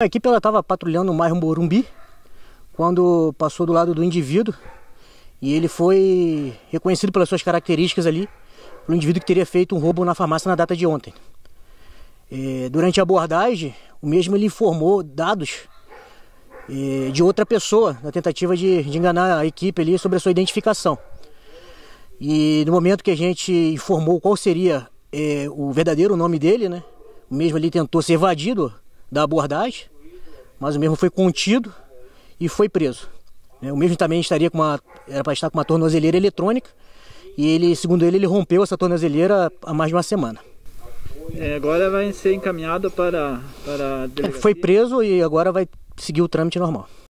A equipe estava patrulhando o bairro Morumbi quando passou do lado do indivíduo e ele foi reconhecido pelas suas características ali, pelo indivíduo que teria feito um roubo na farmácia na data de ontem. E, durante a abordagem, o mesmo ele informou dados e, de outra pessoa na tentativa de, de enganar a equipe ali sobre a sua identificação. E no momento que a gente informou qual seria é, o verdadeiro nome dele, né? O mesmo ali tentou ser evadido da abordagem mas o mesmo foi contido e foi preso. É, o mesmo também estaria com uma, era para estar com uma tornozeleira eletrônica e ele, segundo ele, ele rompeu essa tornozeleira há mais de uma semana. É, agora vai ser encaminhado para, para a é, Foi preso e agora vai seguir o trâmite normal.